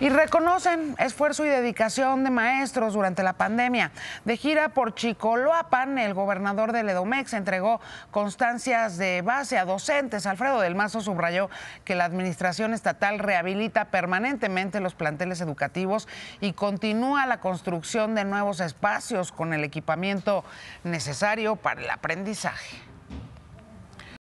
Y reconocen esfuerzo y dedicación de maestros durante la pandemia. De gira por Chicoloapan, el gobernador de Ledomex entregó constancias de base a docentes. Alfredo del Mazo subrayó que la administración estatal rehabilita permanentemente los planteles educativos y continúa la construcción de nuevos espacios con el equipamiento necesario para el aprendizaje.